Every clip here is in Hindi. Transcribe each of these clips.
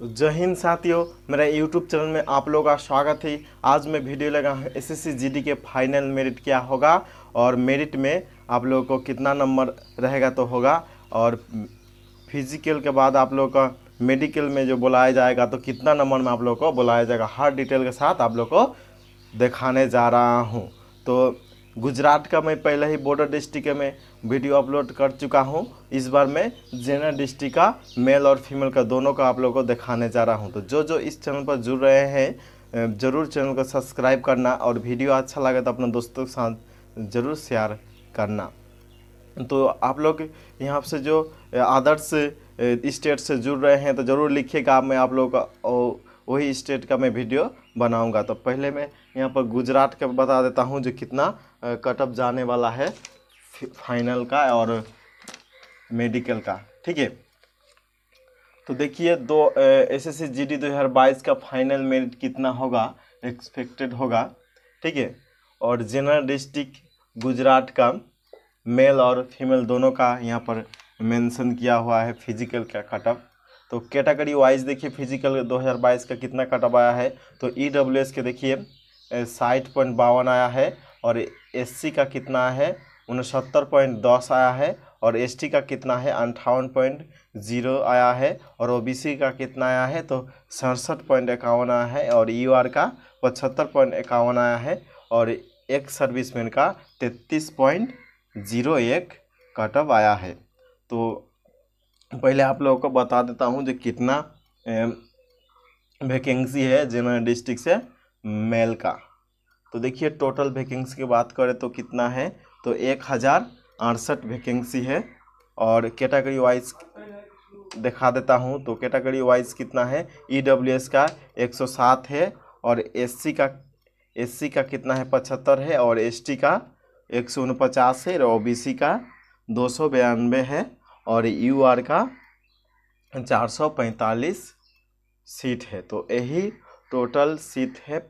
तो जय हिंद साथियों मेरा YouTube चैनल में आप लोगों का स्वागत है आज मैं वीडियो लगा हूँ एस एस के फाइनल मेरिट क्या होगा और मेरिट में आप लोगों को कितना नंबर रहेगा तो होगा और फिजिकल के बाद आप लोगों का मेडिकल में जो बुलाया जाएगा तो कितना नंबर में आप लोगों को बुलाया जाएगा हर डिटेल के साथ आप लोग को दिखाने जा रहा हूँ तो गुजरात का मैं पहले ही बॉर्डर डिस्ट्रिक्ट में वीडियो अपलोड कर चुका हूँ इस बार मैं जेनर डिस्ट्रिक्ट का मेल और फीमेल का दोनों का आप लोगों को दिखाने जा रहा हूँ तो जो जो इस चैनल पर जुड़ रहे हैं ज़रूर चैनल को सब्सक्राइब करना और वीडियो अच्छा लगे तो अपने दोस्तों के साथ ज़रूर शेयर करना तो आप लोग यहाँ से जो आदर्श स्टेट से जुड़ रहे हैं तो ज़रूर लिखिएगा मैं आप लोग का वही स्टेट का मैं वीडियो बनाऊंगा तो पहले मैं यहाँ पर गुजरात का बता देता हूँ जो कितना कटअप जाने वाला है फाइनल का और मेडिकल का ठीक है तो देखिए दो S S C G D दो हज़ार बाईस का फाइनल मेरिट कितना होगा एक्सपेक्टेड होगा ठीक है और जनरल डिस्ट्रिक्ट गुजरात का मेल और फीमेल दोनों का यहाँ पर मेंशन किया हुआ है फिजिकल का कटअप तो कैटेगरी वाइज देखिए फिजिकल 2022 का कितना आया है तो ई e के देखिए साठ पॉइंट बावन आया है और एस का कितना आया है उनसत्तर पॉइंट दस आया है और एस का कितना है अंठावन पॉइंट जीरो आया है और ओ का कितना आया है तो सड़सठ पॉइंट इक्यावन आया है और यू e का पचहत्तर पॉइंट इक्यावन आया है और एक सर्विसमैन का तैतीस पॉइंट जीरो एक कटअप आया है तो तो पहले आप लोगों को बता देता हूँ जो कितना वैकेंसी है जनरल डिस्ट्रिक्ट से मेल का तो देखिए टोटल वैकेंसी की बात करें तो कितना है तो एक हज़ार अड़सठ वैकेंसी है और कैटेगरी वाइज दिखा देता हूँ तो कैटेगरी वाइज कितना है ई e का 107 है और एस का एस का कितना है पचहत्तर है और एस का एक है और ओ का दो है और यू आर का 445 सीट है तो यही टोटल सीट है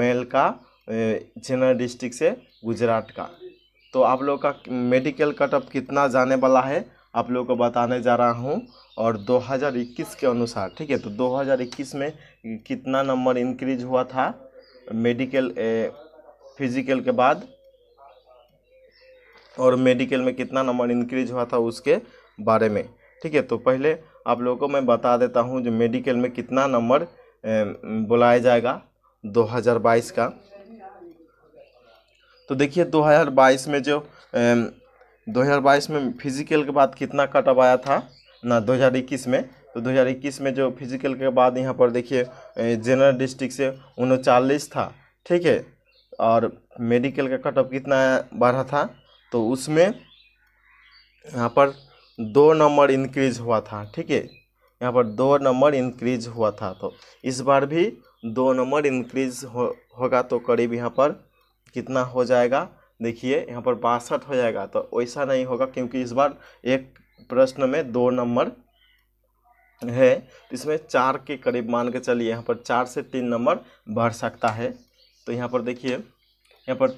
मेल का जनरल डिस्ट्रिक्ट से गुजरात का तो आप लोग का मेडिकल कटअप कितना जाने वाला है आप लोगों को बताने जा रहा हूँ और 2021 के अनुसार ठीक है तो 2021 में कितना नंबर इंक्रीज हुआ था मेडिकल ए, फिजिकल के बाद और मेडिकल में कितना नंबर इंक्रीज हुआ था उसके बारे में ठीक है तो पहले आप लोगों को मैं बता देता हूँ जो मेडिकल में कितना नंबर बुलाया जाएगा 2022 का तो देखिए 2022 में जो 2022 में फिजिकल के बाद कितना कटअप आया था ना 2021 में तो 2021 में जो फिजिकल के बाद यहाँ पर देखिए जनरल डिस्ट्रिक्ट से उनचालीस था ठीक है और मेडिकल का कटअप कितना बढ़ा था तो उसमें यहाँ पर दो नंबर इंक्रीज हुआ था ठीक है यहाँ पर दो नंबर इंक्रीज हुआ था तो इस बार भी दो नंबर इंक्रीज हो होगा तो करीब यहाँ पर कितना हो जाएगा देखिए यहाँ पर बासठ हो जाएगा तो वैसा नहीं होगा क्योंकि इस बार एक प्रश्न में दो नंबर है इसमें चार के करीब मान के चलिए यहाँ पर चार से तीन नंबर बढ़ सकता है तो यहाँ पर देखिए यहाँ पर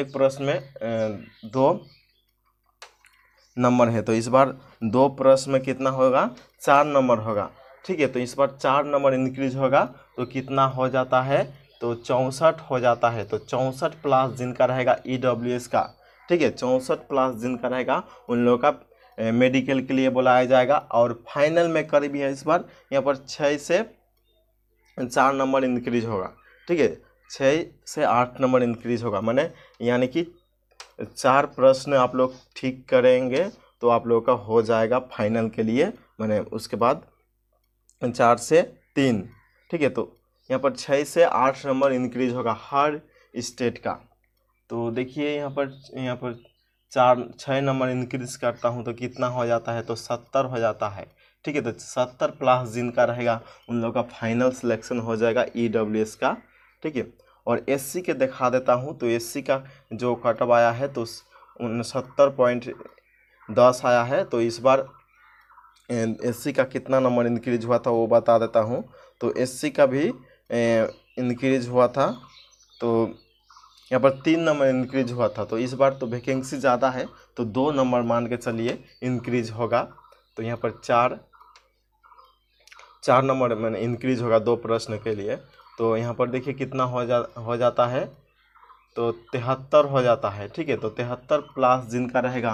एक प्रश्न में दो नंबर है तो इस बार दो प्रश्न में कितना होगा चार नंबर होगा ठीक है तो इस बार चार नंबर इंक्रीज होगा तो कितना हो जाता है तो चौंसठ हो जाता है तो चौंसठ प्लस जिनका रहेगा ई डब्ल्यू एस का ठीक है चौंसठ प्लस जिनका रहेगा उन लोगों का मेडिकल के लिए बुलाया जाएगा और फाइनल में करीब है इस बार यहाँ पर छः से चार नंबर इंक्रीज होगा ठीक है छः से आठ नंबर इंक्रीज होगा मैंने यानी कि चार प्रश्न आप लोग ठीक करेंगे तो आप लोगों का हो जाएगा फाइनल के लिए मैंने उसके बाद चार से तीन ठीक है तो यहाँ पर छः से आठ नंबर इंक्रीज होगा हर स्टेट का तो देखिए यहाँ पर यहाँ पर चार छः नंबर इंक्रीज करता हूँ तो कितना हो जाता है तो सत्तर हो जाता है ठीक है तो सत्तर प्लस जिनका रहेगा उन लोगों का फाइनल सिलेक्शन हो जाएगा ई e का ठीक है और एससी के दिखा देता हूँ तो एससी का जो कटअप आया है तो उनसत्तर पॉइंट दस आया है तो इस बार एससी का कितना नंबर इंक्रीज हुआ था वो बता देता हूँ तो एससी का भी इंक्रीज हुआ था तो यहाँ पर तीन नंबर इंक्रीज हुआ था तो इस बार तो वैकेंसी ज़्यादा है तो दो नंबर मान के चलिए इंक्रीज होगा तो यहाँ पर चार चार नंबर मैंने इंक्रीज होगा दो प्रश्न के लिए तो यहाँ पर देखिए कितना हो जा हो जाता है तो तिहत्तर हो जाता है ठीक है तो तिहत्तर प्लस जिनका रहेगा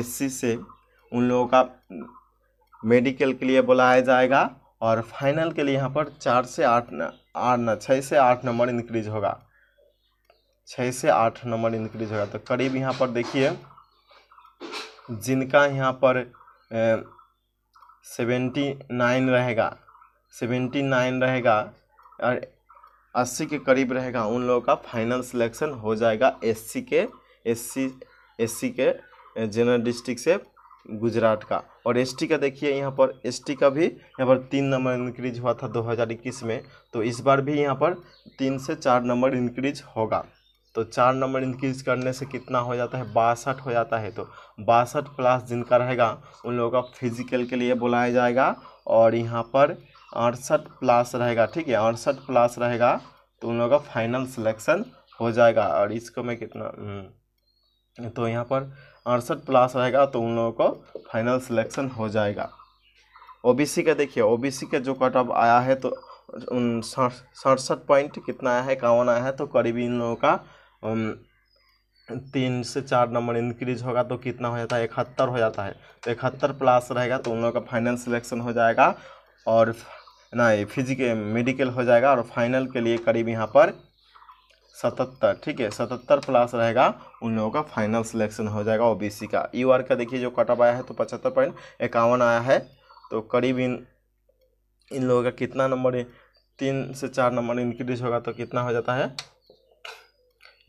एस सी से उन लोगों का मेडिकल के लिए बुलाया जाएगा और फाइनल के लिए यहाँ पर चार से आठ न आठ न छः से आठ नंबर इंक्रीज होगा छः से आठ नंबर इंक्रीज होगा तो करीब यहाँ पर देखिए जिनका यहाँ पर सेवेंटी नाइन रहेगा सेवेंटी नाइन रहेगा और अस्सी के करीब रहेगा उन लोगों का फाइनल सिलेक्शन हो जाएगा एससी के एससी एससी के जनरल डिस्ट्रिक्ट से गुजरात का और एसटी का देखिए यहाँ पर एसटी का भी यहाँ पर तीन नंबर इंक्रीज हुआ था 2021 में तो इस बार भी यहाँ पर तीन से चार नंबर इंक्रीज होगा तो चार नंबर इंक्रीज करने से कितना हो जाता है बासठ हो जाता है तो बासठ प्लस जिनका रहेगा उन लोगों का फिजिकल के लिए बुलाया जाएगा और यहाँ पर अड़सठ प्लस रहेगा ठीक है अड़सठ प्लस रहेगा तो उन लोगों का फाइनल सिलेक्शन हो जाएगा और इसको मैं कितना हम्म, तो यहाँ पर अड़सठ प्लस रहेगा तो उन लोगों को फाइनल सिलेक्शन हो जाएगा ओबीसी का देखिए ओबीसी का जो कट ऑफ आया है तो सड़सठ पॉइंट कितना आया है इक्यावन आया है तो करीबी इन लोगों का तीन से चार नंबर इंक्रीज होगा तो कितना हो जाता है इकहत्तर हो जाता है तो इकहत्तर प्लस रहेगा तो उन लोगों का फाइनल सिलेक्शन हो जाएगा और ना ये फिजिक मेडिकल हो जाएगा और फाइनल के लिए करीब यहाँ पर सतहत्तर ठीक है सतहत्तर प्लस रहेगा उन लोगों का फाइनल सिलेक्शन हो जाएगा ओबीसी का यू e आर का देखिए जो कटअप आया है तो पचहत्तर पॉइंट इक्यावन आया है तो करीब इन इन लोगों का कितना नंबर तीन से चार नंबर इंक्रीज होगा तो कितना हो जाता है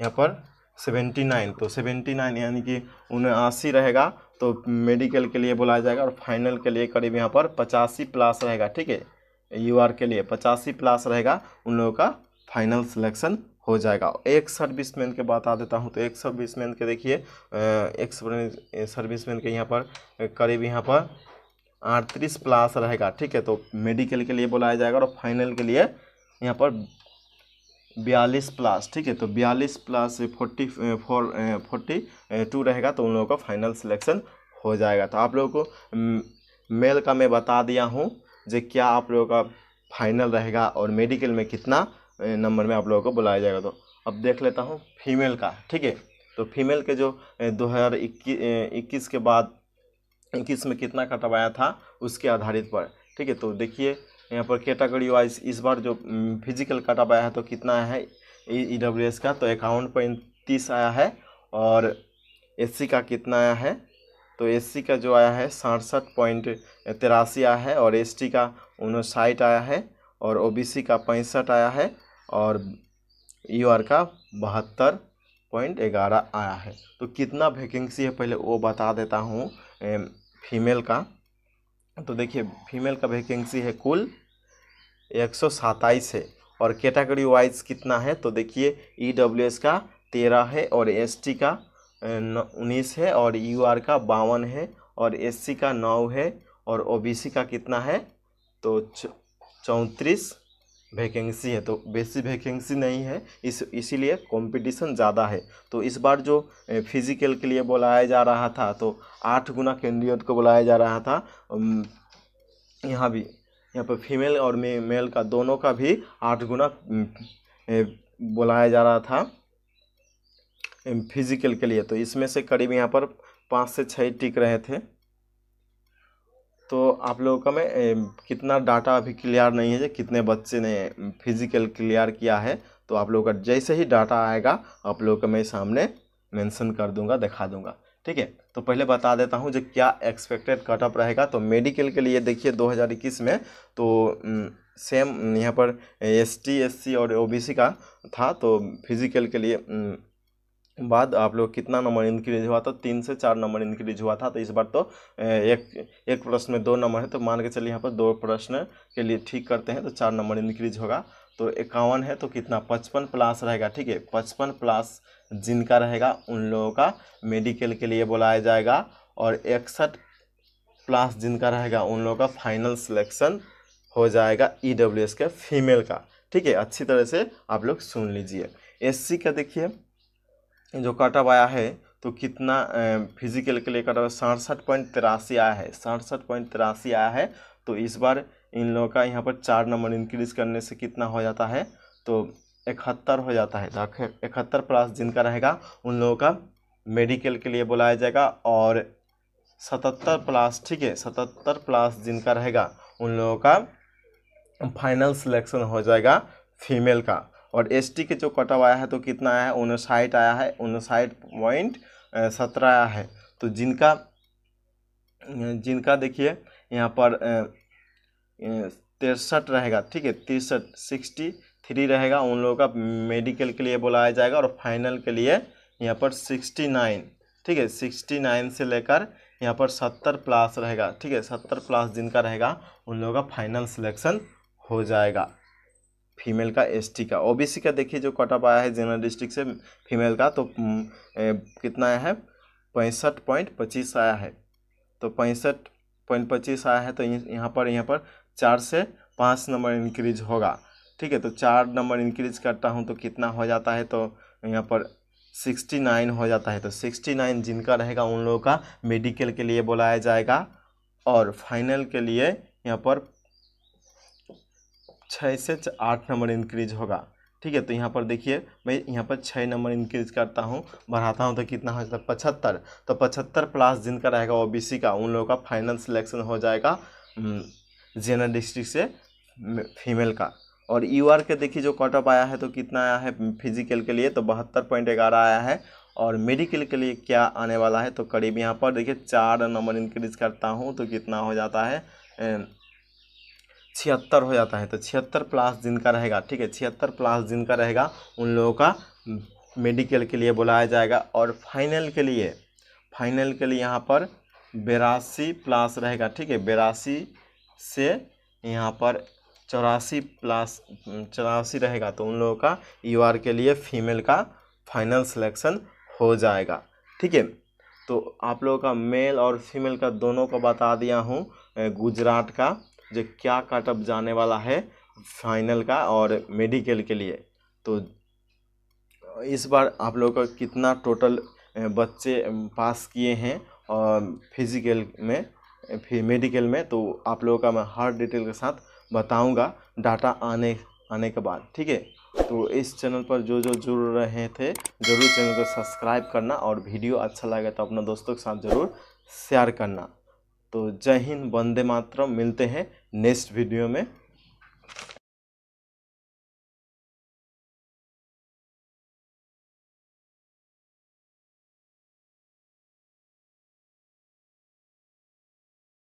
यहाँ पर सेवेंटी नाइन तो सेवेंटी नाइन यानी कि उन्यासी रहेगा तो मेडिकल के लिए बुलाया जाएगा और फाइनल के लिए करीब यहाँ पर पचासी प्लस रहेगा ठीक है यू आर के लिए पचासी प्लस रहेगा उन लोगों का फाइनल सिलेक्शन हो जाएगा एक सर्विसमैन के बता देता हूँ तो एक सर्विसमैन के देखिए एक सर्विसमैन के यहाँ पर करीब यहाँ पर अड़तीस प्लस रहेगा ठीक है तो मेडिकल के लिए बुलाया जाएगा और फाइनल के लिए यहाँ पर बयालीस प्लस ठीक है तो बयालीस plus forty four forty two रहेगा तो उन लोगों का फाइनल सिलेक्शन हो जाएगा तो आप लोगों को मेल का मैं बता दिया हूँ जो क्या आप लोगों का फाइनल रहेगा और मेडिकल में कितना नंबर में आप लोगों को बुलाया जाएगा तो अब देख लेता हूँ फीमेल का ठीक है तो फीमेल के जो दो हज़ार इक्कीस के बाद इक्कीस में कितना कटवाया था उसके आधारित पर ठीक है तो देखिए यहाँ पर कैटागरी वाइज इस बार जो फिजिकल कटअप आया है तो कितना आया है ई डब्ल्यू e एस का तो इक्यावन तीस आया है और एस सी का कितना आया है तो एस का जो आया है सड़सठ पॉइंट तिरासी आया है और एस का उनसाठ आया है और ओ का पैंसठ आया है और यू का बहत्तर पॉइंट ग्यारह आया है तो कितना वैकेंसी है पहले वो बता देता हूँ फीमेल का तो देखिए फीमेल का वैकेंसी है कुल एक सौ सत्ताईस है और कैटेगरी वाइज कितना है तो देखिए ई डब्ल्यू एस का तेरह है और एस टी का उन्नीस है और यू आर का बावन है और एस सी का नौ है और ओ बी सी का कितना है तो चौंतीस वैकेंसी है तो बेसी वैकेंसी नहीं है इस इसीलिए कंपटीशन ज़्यादा है तो इस बार जो फिजिकल के लिए बुलाया जा रहा था तो आठ गुना कैंडिडेट को बुलाया जा रहा था यहाँ भी यहाँ पर फीमेल और मेल का दोनों का भी आठ गुना बुलाया जा रहा था फिजिकल के लिए तो इसमें से करीब यहाँ पर पाँच से छः टिक रहे थे तो आप लोगों का मैं कितना डाटा अभी क्लियर नहीं है कितने बच्चे ने फिजिकल क्लियर किया है तो आप लोगों का जैसे ही डाटा आएगा आप लोगों का मैं सामने मेंशन कर दूंगा दिखा दूंगा ठीक है तो पहले बता देता हूँ जो क्या एक्सपेक्टेड कटअप रहेगा तो मेडिकल के लिए देखिए दो में तो सेम यहाँ पर एस टी एस सी और ओ का था तो फिजिकल के लिए बाद आप लोग कितना नंबर इंक्रीज हुआ था तीन से चार नंबर इंक्रीज हुआ था तो इस बार तो एक एक प्रश्न में दो नंबर है तो मान के चलिए यहाँ पर दो प्रश्न के लिए ठीक करते हैं तो चार नंबर इंक्रीज होगा तो इक्यावन है तो कितना पचपन प्लस रहेगा ठीक है पचपन प्लस जिनका रहेगा उन लोगों का मेडिकल के लिए बुलाया जाएगा और इकसठ प्लस जिनका रहेगा उन लोगों का फाइनल सिलेक्शन हो जाएगा ई e के फीमेल का ठीक है अच्छी तरह से आप लोग सुन लीजिए एस का देखिए जो कटअप आया है तो कितना फिजिकल के लिए कटअप सड़सठ पॉइंट तिरासी आया है सड़सठ पॉइंट तिरासी आया है तो इस बार इन लोगों का यहाँ पर चार नंबर इंक्रीज करने से कितना हो जाता है तो इकहत्तर हो जाता है इकहत्तर प्लस जिनका रहेगा उन लोगों का मेडिकल के लिए बुलाया जाएगा और सतहत्तर प्लस ठीक है सतहत्तर प्लस जिनका रहेगा उन लोगों का फाइनल सिलेक्शन हो जाएगा फीमेल का और एस के जो कटअप आया है तो कितना आया है उनसाइट आया है उनसाइट पॉइंट सत्रह आया है तो जिनका जिनका देखिए यहाँ पर तिरसठ रहेगा ठीक है तिरसठ सिक्सटी थ्री रहेगा उन लोगों का मेडिकल के लिए बुलाया जाएगा और फाइनल के लिए यहाँ पर सिक्सटी नाइन ठीक है सिक्सटी नाइन से लेकर यहाँ पर सत्तर प्लस रहेगा ठीक है सत्तर प्लस जिनका रहेगा उन लोगों का फाइनल सिलेक्शन हो जाएगा फीमेल का एसटी का ओबीसी का देखिए जो कटअप आया है जनरल डिस्ट्रिक्ट से फीमेल का तो ए, कितना आया है पैंसठ पॉइंट पच्चीस आया है तो पैंसठ पॉइंट पच्चीस आया है तो यहाँ पर यहाँ पर चार से पाँच नंबर इंक्रीज होगा ठीक है तो चार नंबर इंक्रीज करता हूँ तो कितना हो जाता है तो यहाँ पर सिक्सटी नाइन हो जाता है तो सिक्सटी नाइन जिनका रहेगा उन लोगों का मेडिकल के लिए बुलाया जाएगा और फाइनल के लिए यहाँ पर छः से आठ नंबर इंक्रीज होगा ठीक है तो यहाँ पर देखिए मैं यहाँ पर छः नंबर इंक्रीज करता हूँ बढ़ाता हूँ तो कितना हो जाता है पचहत्तर तो पचहत्तर प्लस जिनका रहेगा ओ का उन लोगों का फाइनल सिलेक्शन हो जाएगा जेनर हम्म, डिस्ट्रिक्ट से फीमेल का और यू आर के देखिए जो कट ऑफ आया है तो कितना आया है फिजिकल के लिए तो बहत्तर पॉइंट ग्यारह आया है और मेडिकल के लिए क्या आने वाला है तो करीब यहाँ पर देखिए चार नंबर इंक्रीज करता हूँ तो कितना हो जाता है छिहत्तर हो जाता है तो छिहत्तर प्लास जिनका रहेगा ठीक है छिहत्तर प्लास जिनका रहेगा उन लोगों का मेडिकल के लिए बुलाया जाएगा और फाइनल के लिए फाइनल के लिए यहाँ पर बेरासी प्लास रहेगा ठीक है बेरासी से यहाँ पर चौरासी प्लास चौरासी रहेगा तो उन लोगों का यू के लिए फीमेल का फाइनल सिलेक्शन हो जाएगा ठीक है तो आप लोगों का मेल और फीमेल का दोनों को बता दिया हूँ गुजरात का जो क्या कटअप जाने वाला है फाइनल का और मेडिकल के लिए तो इस बार आप लोगों का कितना टोटल बच्चे पास किए हैं और फिजिकल में फिर मेडिकल में तो आप लोगों का मैं हर डिटेल के साथ बताऊंगा डाटा आने आने के बाद ठीक है तो इस चैनल पर जो जो जुड़ रहे थे ज़रूर चैनल को सब्सक्राइब करना और वीडियो अच्छा लगे तो अपने दोस्तों के साथ ज़रूर शेयर करना तो जय हिंद वंदे मातरम मिलते हैं नेक्स्ट वीडियो में